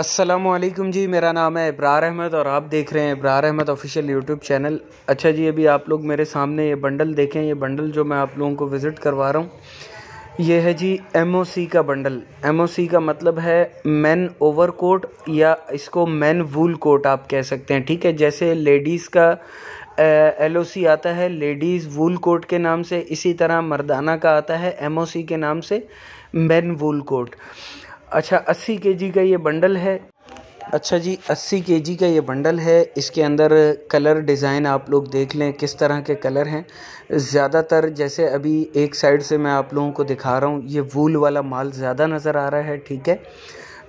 असलकुम जी मेरा नाम है इब्रार अहमद और आप देख रहे हैं Ibrar Ahmad official YouTube channel अच्छा जी अभी आप लोग मेरे सामने ये बंडल देखें ये बंडल जो मैं आप लोगों को विज़िट करवा रहा हूँ ये है जी एम का बंडल एम का मतलब है मैन ओवर कोट या इसको मैन वूल कोट आप कह सकते हैं ठीक है जैसे लेडीज़ का एल ओ सी आता है लेडीज़ वूल कोट के नाम से इसी तरह मर्दाना का आता है एम के नाम से मैन वूल कोट अच्छा अस्सी के जी का ये बंडल है अच्छा जी अस्सी के जी का ये बंडल है इसके अंदर कलर डिज़ाइन आप लोग देख लें किस तरह के कलर हैं ज़्यादातर जैसे अभी एक साइड से मैं आप लोगों को दिखा रहा हूँ ये वूल वाला माल ज़्यादा नज़र आ रहा है ठीक है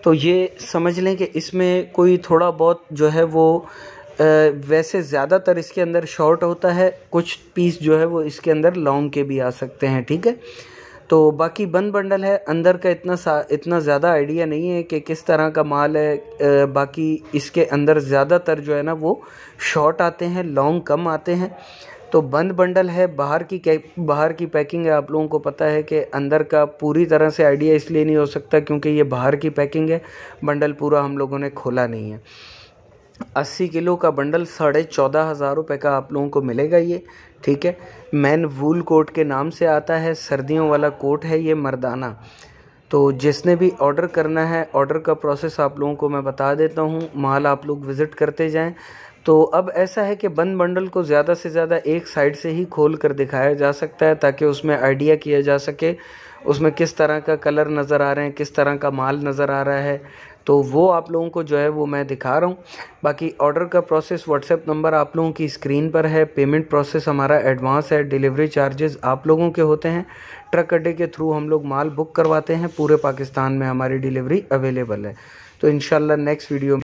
तो ये समझ लें कि इसमें कोई थोड़ा बहुत जो है वो वैसे ज़्यादातर इसके अंदर शॉर्ट होता है कुछ पीस जो है वो इसके अंदर लॉन्ग के भी आ सकते हैं ठीक है तो बाकी बंद बंडल है अंदर का इतना सा इतना ज़्यादा आइडिया नहीं है कि किस तरह का माल है बाकी इसके अंदर ज़्यादातर जो है ना वो शॉर्ट आते हैं लॉन्ग कम आते हैं तो बंद बंडल है बाहर की बाहर की पैकिंग है आप लोगों को पता है कि अंदर का पूरी तरह से आइडिया इसलिए नहीं हो सकता क्योंकि ये बाहर की पैकिंग है बंडल पूरा हम लोगों ने खोला नहीं है अस्सी किलो का बंडल साढ़े चौदह हज़ार रुपये का आप लोगों को मिलेगा ये ठीक है मैन वूल कोट के नाम से आता है सर्दियों वाला कोट है ये मर्दाना तो जिसने भी ऑर्डर करना है ऑर्डर का प्रोसेस आप लोगों को मैं बता देता हूँ माल आप लोग विज़िट करते जाएं तो अब ऐसा है कि बंद बंडल को ज़्यादा से ज़्यादा एक साइड से ही खोल कर दिखाया जा सकता है ताकि उसमें आइडिया किया जा सके उसमें किस तरह का कलर नज़र आ रहे हैं किस तरह का माल नज़र आ रहा है तो वो आप लोगों को जो है वो मैं दिखा रहा हूँ बाकी ऑर्डर का प्रोसेस व्हाट्सएप नंबर आप लोगों की स्क्रीन पर है पेमेंट प्रोसेस हमारा एडवांस है डिलीवरी चार्जेस आप लोगों के होते हैं ट्रक अड्डे के थ्रू हम लोग माल बुक करवाते हैं पूरे पाकिस्तान में हमारी डिलीवरी अवेलेबल है तो इन नेक्स्ट वीडियो